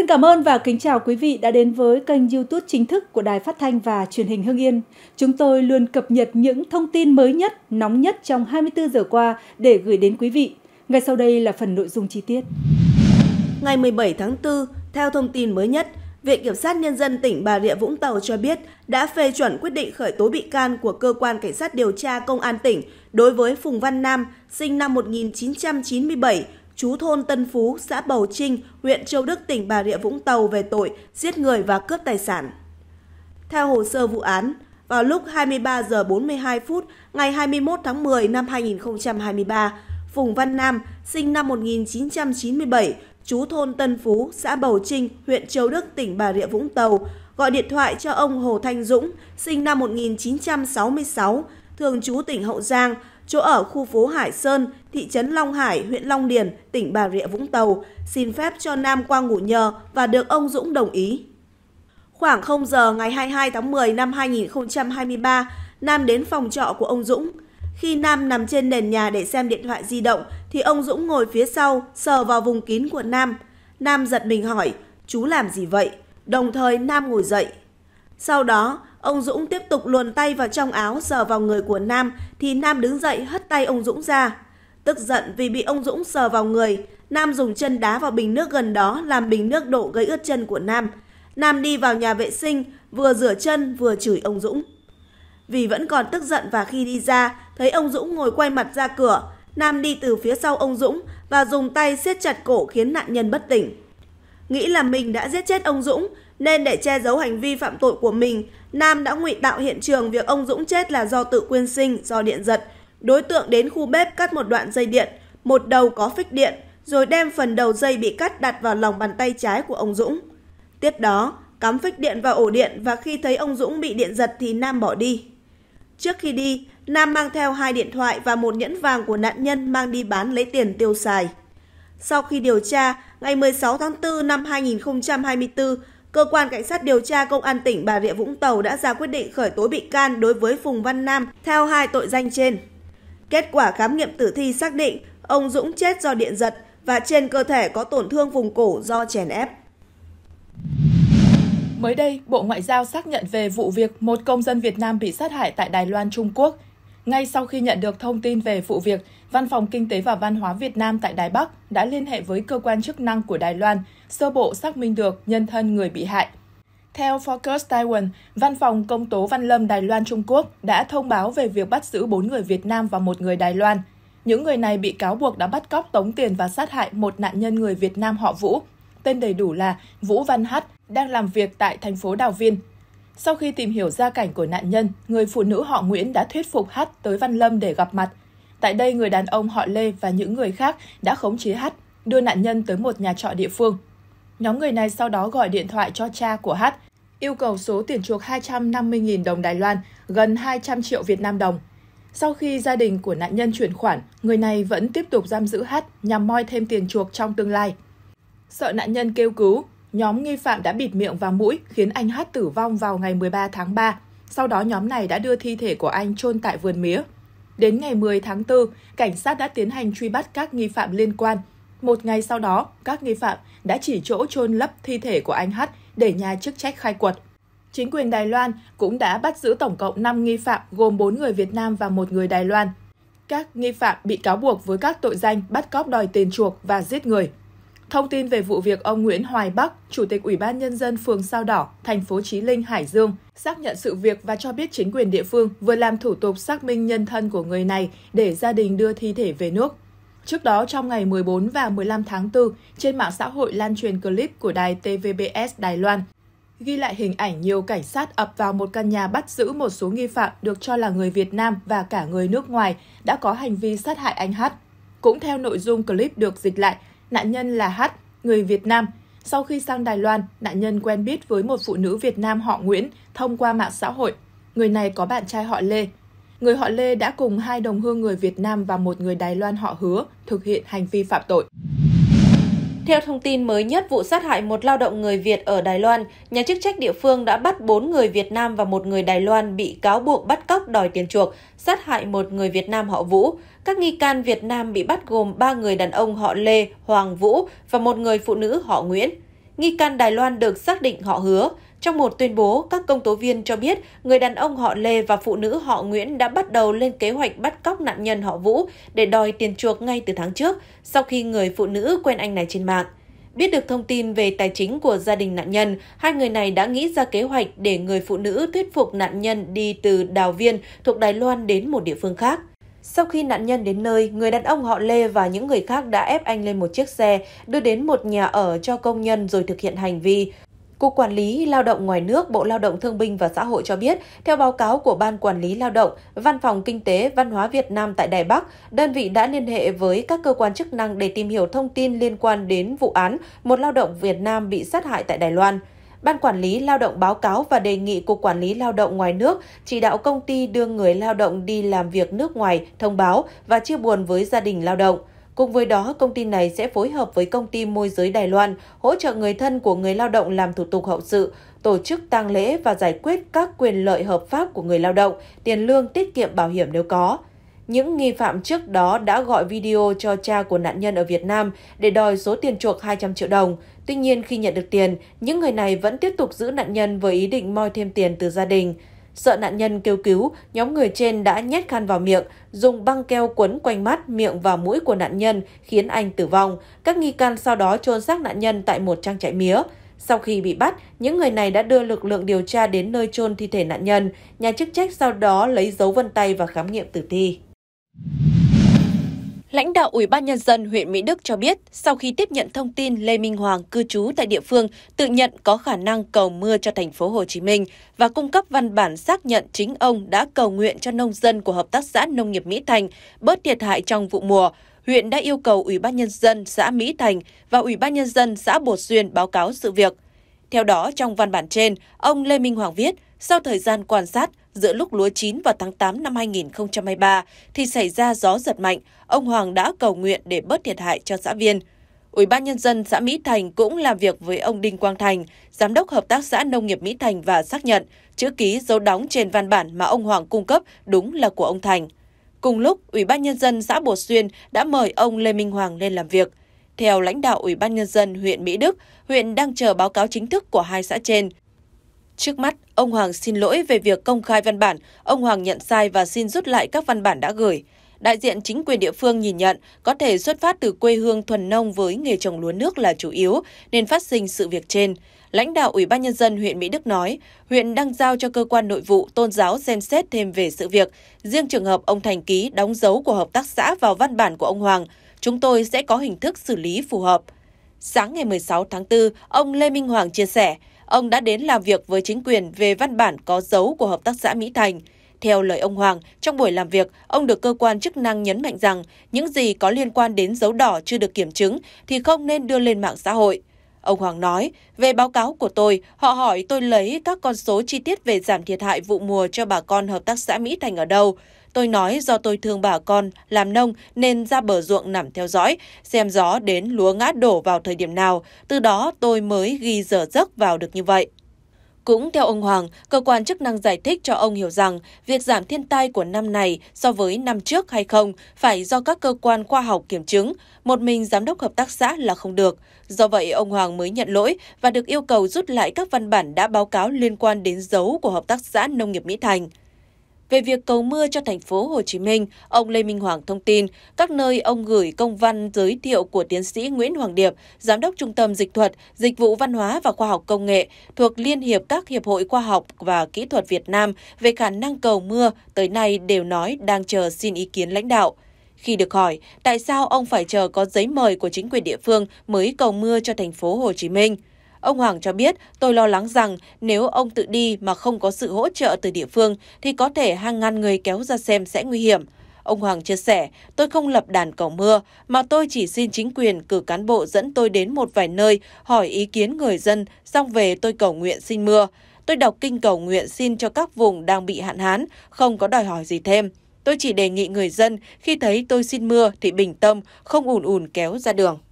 Xin cảm ơn và kính chào quý vị đã đến với kênh YouTube chính thức của Đài Phát thanh và Truyền hình Hưng Yên. Chúng tôi luôn cập nhật những thông tin mới nhất, nóng nhất trong 24 giờ qua để gửi đến quý vị. Ngay sau đây là phần nội dung chi tiết. Ngày 17 tháng 4, theo thông tin mới nhất, Viện Kiểm sát Nhân dân tỉnh Bà Rịa Vũng Tàu cho biết đã phê chuẩn quyết định khởi tố bị can của Cơ quan Cảnh sát điều tra Công an tỉnh đối với Phùng Văn Nam, sinh năm 1997, chú thôn Tân Phú, xã Bầu Trinh, huyện Châu Đức, tỉnh Bà Rịa Vũng Tàu về tội giết người và cướp tài sản. Theo hồ sơ vụ án, vào lúc 23 giờ 42 phút ngày 21 tháng 10 năm 2023, Phùng Văn Nam, sinh năm 1997, chú thôn Tân Phú, xã Bầu Trinh, huyện Châu Đức, tỉnh Bà Rịa Vũng Tàu, gọi điện thoại cho ông Hồ Thanh Dũng, sinh năm 1966, thường trú tỉnh Hậu Giang, chỗ ở khu phố Hải Sơn, thị trấn Long Hải, huyện Long Điền, tỉnh Bà Rịa Vũng Tàu, xin phép cho Nam qua ngủ nhờ và được ông Dũng đồng ý. Khoảng 0 giờ ngày 22 tháng 10 năm 2023, Nam đến phòng trọ của ông Dũng. Khi Nam nằm trên nền nhà để xem điện thoại di động, thì ông Dũng ngồi phía sau, sờ vào vùng kín của Nam. Nam giật mình hỏi, chú làm gì vậy? Đồng thời Nam ngồi dậy. Sau đó, Ông Dũng tiếp tục luồn tay vào trong áo sờ vào người của Nam thì Nam đứng dậy hất tay ông Dũng ra. Tức giận vì bị ông Dũng sờ vào người, Nam dùng chân đá vào bình nước gần đó làm bình nước đổ gây ướt chân của Nam. Nam đi vào nhà vệ sinh, vừa rửa chân vừa chửi ông Dũng. Vì vẫn còn tức giận và khi đi ra, thấy ông Dũng ngồi quay mặt ra cửa, Nam đi từ phía sau ông Dũng và dùng tay siết chặt cổ khiến nạn nhân bất tỉnh. Nghĩ là mình đã giết chết ông Dũng nên để che giấu hành vi phạm tội của mình, Nam đã ngụy tạo hiện trường việc ông Dũng chết là do tự quyên sinh, do điện giật. Đối tượng đến khu bếp cắt một đoạn dây điện, một đầu có phích điện, rồi đem phần đầu dây bị cắt đặt vào lòng bàn tay trái của ông Dũng. Tiếp đó, cắm phích điện vào ổ điện và khi thấy ông Dũng bị điện giật thì Nam bỏ đi. Trước khi đi, Nam mang theo hai điện thoại và một nhẫn vàng của nạn nhân mang đi bán lấy tiền tiêu xài. Sau khi điều tra, ngày 16 tháng 4 năm 2024, Cơ quan Cảnh sát điều tra Công an tỉnh Bà Rịa Vũng Tàu đã ra quyết định khởi tố bị can đối với Phùng Văn Nam theo hai tội danh trên. Kết quả khám nghiệm tử thi xác định ông Dũng chết do điện giật và trên cơ thể có tổn thương vùng cổ do chèn ép. Mới đây, Bộ Ngoại giao xác nhận về vụ việc một công dân Việt Nam bị sát hại tại Đài Loan, Trung Quốc – ngay sau khi nhận được thông tin về vụ việc, Văn phòng Kinh tế và Văn hóa Việt Nam tại Đài Bắc đã liên hệ với cơ quan chức năng của Đài Loan, sơ bộ xác minh được nhân thân người bị hại. Theo Focus Taiwan, Văn phòng Công tố Văn Lâm Đài Loan Trung Quốc đã thông báo về việc bắt giữ 4 người Việt Nam và một người Đài Loan. Những người này bị cáo buộc đã bắt cóc tống tiền và sát hại một nạn nhân người Việt Nam họ Vũ, tên đầy đủ là Vũ Văn Hát, đang làm việc tại thành phố Đào Viên, sau khi tìm hiểu gia cảnh của nạn nhân, người phụ nữ họ Nguyễn đã thuyết phục H tới Văn Lâm để gặp mặt. Tại đây, người đàn ông họ Lê và những người khác đã khống chế H, đưa nạn nhân tới một nhà trọ địa phương. Nhóm người này sau đó gọi điện thoại cho cha của H, yêu cầu số tiền chuộc 250.000 đồng Đài Loan, gần 200 triệu Việt Nam đồng. Sau khi gia đình của nạn nhân chuyển khoản, người này vẫn tiếp tục giam giữ H nhằm moi thêm tiền chuộc trong tương lai. Sợ nạn nhân kêu cứu, Nhóm nghi phạm đã bịt miệng và mũi khiến anh Hát tử vong vào ngày 13 tháng 3. Sau đó nhóm này đã đưa thi thể của anh chôn tại vườn mía. Đến ngày 10 tháng 4, cảnh sát đã tiến hành truy bắt các nghi phạm liên quan. Một ngày sau đó, các nghi phạm đã chỉ chỗ chôn lấp thi thể của anh Hát để nhà chức trách khai quật. Chính quyền Đài Loan cũng đã bắt giữ tổng cộng 5 nghi phạm gồm 4 người Việt Nam và một người Đài Loan. Các nghi phạm bị cáo buộc với các tội danh bắt cóc đòi tiền chuộc và giết người. Thông tin về vụ việc ông Nguyễn Hoài Bắc, Chủ tịch Ủy ban Nhân dân phường Sao Đỏ, thành phố Chí Linh, Hải Dương, xác nhận sự việc và cho biết chính quyền địa phương vừa làm thủ tục xác minh nhân thân của người này để gia đình đưa thi thể về nước. Trước đó, trong ngày 14 và 15 tháng 4, trên mạng xã hội lan truyền clip của đài TVBS Đài Loan ghi lại hình ảnh nhiều cảnh sát ập vào một căn nhà bắt giữ một số nghi phạm được cho là người Việt Nam và cả người nước ngoài đã có hành vi sát hại anh Hát. Cũng theo nội dung clip được dịch lại, nạn nhân là H, người Việt Nam. Sau khi sang Đài Loan, nạn nhân quen biết với một phụ nữ Việt Nam họ Nguyễn thông qua mạng xã hội. Người này có bạn trai họ Lê. Người họ Lê đã cùng hai đồng hương người Việt Nam và một người Đài Loan họ Hứa thực hiện hành vi phạm tội. Theo thông tin mới nhất vụ sát hại một lao động người Việt ở Đài Loan, nhà chức trách địa phương đã bắt 4 người Việt Nam và một người Đài Loan bị cáo buộc bắt cóc đòi tiền chuộc, sát hại một người Việt Nam họ Vũ. Các nghi can Việt Nam bị bắt gồm 3 người đàn ông họ Lê, Hoàng Vũ và một người phụ nữ họ Nguyễn. Nghi can Đài Loan được xác định họ hứa. Trong một tuyên bố, các công tố viên cho biết người đàn ông họ Lê và phụ nữ họ Nguyễn đã bắt đầu lên kế hoạch bắt cóc nạn nhân họ Vũ để đòi tiền chuộc ngay từ tháng trước, sau khi người phụ nữ quen anh này trên mạng. Biết được thông tin về tài chính của gia đình nạn nhân, hai người này đã nghĩ ra kế hoạch để người phụ nữ thuyết phục nạn nhân đi từ Đào Viên thuộc Đài Loan đến một địa phương khác. Sau khi nạn nhân đến nơi, người đàn ông họ Lê và những người khác đã ép anh lên một chiếc xe, đưa đến một nhà ở cho công nhân rồi thực hiện hành vi. Cục Quản lý Lao động ngoài nước, Bộ Lao động Thương binh và Xã hội cho biết, theo báo cáo của Ban Quản lý Lao động, Văn phòng Kinh tế Văn hóa Việt Nam tại Đài Bắc, đơn vị đã liên hệ với các cơ quan chức năng để tìm hiểu thông tin liên quan đến vụ án một lao động Việt Nam bị sát hại tại Đài Loan. Ban Quản lý Lao động báo cáo và đề nghị Cục Quản lý Lao động ngoài nước chỉ đạo công ty đưa người lao động đi làm việc nước ngoài thông báo và chia buồn với gia đình lao động. Cùng với đó, công ty này sẽ phối hợp với công ty môi giới Đài Loan hỗ trợ người thân của người lao động làm thủ tục hậu sự, tổ chức tang lễ và giải quyết các quyền lợi hợp pháp của người lao động, tiền lương tiết kiệm bảo hiểm nếu có. Những nghi phạm trước đó đã gọi video cho cha của nạn nhân ở Việt Nam để đòi số tiền chuộc 200 triệu đồng. Tuy nhiên, khi nhận được tiền, những người này vẫn tiếp tục giữ nạn nhân với ý định moi thêm tiền từ gia đình. Sợ nạn nhân kêu cứu, nhóm người trên đã nhét khăn vào miệng, dùng băng keo quấn quanh mắt, miệng và mũi của nạn nhân khiến anh tử vong. Các nghi can sau đó chôn xác nạn nhân tại một trang trại mía. Sau khi bị bắt, những người này đã đưa lực lượng điều tra đến nơi chôn thi thể nạn nhân. Nhà chức trách sau đó lấy dấu vân tay và khám nghiệm tử thi. Lãnh đạo Ủy ban Nhân dân huyện Mỹ Đức cho biết, sau khi tiếp nhận thông tin Lê Minh Hoàng cư trú tại địa phương tự nhận có khả năng cầu mưa cho thành phố Hồ Chí Minh và cung cấp văn bản xác nhận chính ông đã cầu nguyện cho nông dân của Hợp tác xã Nông nghiệp Mỹ Thành bớt thiệt hại trong vụ mùa, huyện đã yêu cầu Ủy ban Nhân dân xã Mỹ Thành và Ủy ban Nhân dân xã Bột Xuyên báo cáo sự việc. Theo đó, trong văn bản trên, ông Lê Minh Hoàng viết, sau thời gian quan sát, giữa lúc lúa chín vào tháng 8 năm 2023 thì xảy ra gió giật mạnh, ông Hoàng đã cầu nguyện để bớt thiệt hại cho xã viên. Ủy ban nhân dân xã Mỹ Thành cũng làm việc với ông Đinh Quang Thành, giám đốc hợp tác xã nông nghiệp Mỹ Thành và xác nhận chữ ký dấu đóng trên văn bản mà ông Hoàng cung cấp đúng là của ông Thành. Cùng lúc, Ủy ban nhân dân xã Bồ Xuyên đã mời ông Lê Minh Hoàng lên làm việc. Theo lãnh đạo Ủy ban nhân dân huyện Mỹ Đức, huyện đang chờ báo cáo chính thức của hai xã trên. Trước mắt, ông Hoàng xin lỗi về việc công khai văn bản, ông Hoàng nhận sai và xin rút lại các văn bản đã gửi. Đại diện chính quyền địa phương nhìn nhận có thể xuất phát từ quê hương thuần nông với nghề trồng lúa nước là chủ yếu nên phát sinh sự việc trên. Lãnh đạo Ủy ban Nhân dân huyện Mỹ Đức nói, huyện đang giao cho cơ quan nội vụ tôn giáo xem xét thêm về sự việc. Riêng trường hợp ông Thành Ký đóng dấu của hợp tác xã vào văn bản của ông Hoàng, chúng tôi sẽ có hình thức xử lý phù hợp. Sáng ngày 16 tháng 4, ông Lê Minh Hoàng chia sẻ, Ông đã đến làm việc với chính quyền về văn bản có dấu của Hợp tác xã Mỹ Thành. Theo lời ông Hoàng, trong buổi làm việc, ông được cơ quan chức năng nhấn mạnh rằng những gì có liên quan đến dấu đỏ chưa được kiểm chứng thì không nên đưa lên mạng xã hội. Ông Hoàng nói, về báo cáo của tôi, họ hỏi tôi lấy các con số chi tiết về giảm thiệt hại vụ mùa cho bà con hợp tác xã Mỹ Thành ở đâu. Tôi nói do tôi thương bà con, làm nông nên ra bờ ruộng nằm theo dõi, xem gió đến lúa ngã đổ vào thời điểm nào, từ đó tôi mới ghi giờ giấc vào được như vậy. Cũng theo ông Hoàng, cơ quan chức năng giải thích cho ông hiểu rằng việc giảm thiên tai của năm này so với năm trước hay không phải do các cơ quan khoa học kiểm chứng, một mình giám đốc hợp tác xã là không được. Do vậy, ông Hoàng mới nhận lỗi và được yêu cầu rút lại các văn bản đã báo cáo liên quan đến dấu của hợp tác xã nông nghiệp Mỹ Thành. Về việc cầu mưa cho thành phố Hồ Chí Minh, ông Lê Minh Hoàng thông tin các nơi ông gửi công văn giới thiệu của tiến sĩ Nguyễn Hoàng Điệp, giám đốc Trung tâm Dịch thuật, Dịch vụ Văn hóa và Khoa học Công nghệ thuộc Liên hiệp các hiệp hội khoa học và kỹ thuật Việt Nam về khả năng cầu mưa tới nay đều nói đang chờ xin ý kiến lãnh đạo. Khi được hỏi tại sao ông phải chờ có giấy mời của chính quyền địa phương mới cầu mưa cho thành phố Hồ Chí Minh, Ông Hoàng cho biết, tôi lo lắng rằng nếu ông tự đi mà không có sự hỗ trợ từ địa phương thì có thể hàng ngàn người kéo ra xem sẽ nguy hiểm. Ông Hoàng chia sẻ, tôi không lập đàn cầu mưa, mà tôi chỉ xin chính quyền cử cán bộ dẫn tôi đến một vài nơi hỏi ý kiến người dân, xong về tôi cầu nguyện xin mưa. Tôi đọc kinh cầu nguyện xin cho các vùng đang bị hạn hán, không có đòi hỏi gì thêm. Tôi chỉ đề nghị người dân khi thấy tôi xin mưa thì bình tâm, không ùn ùn kéo ra đường.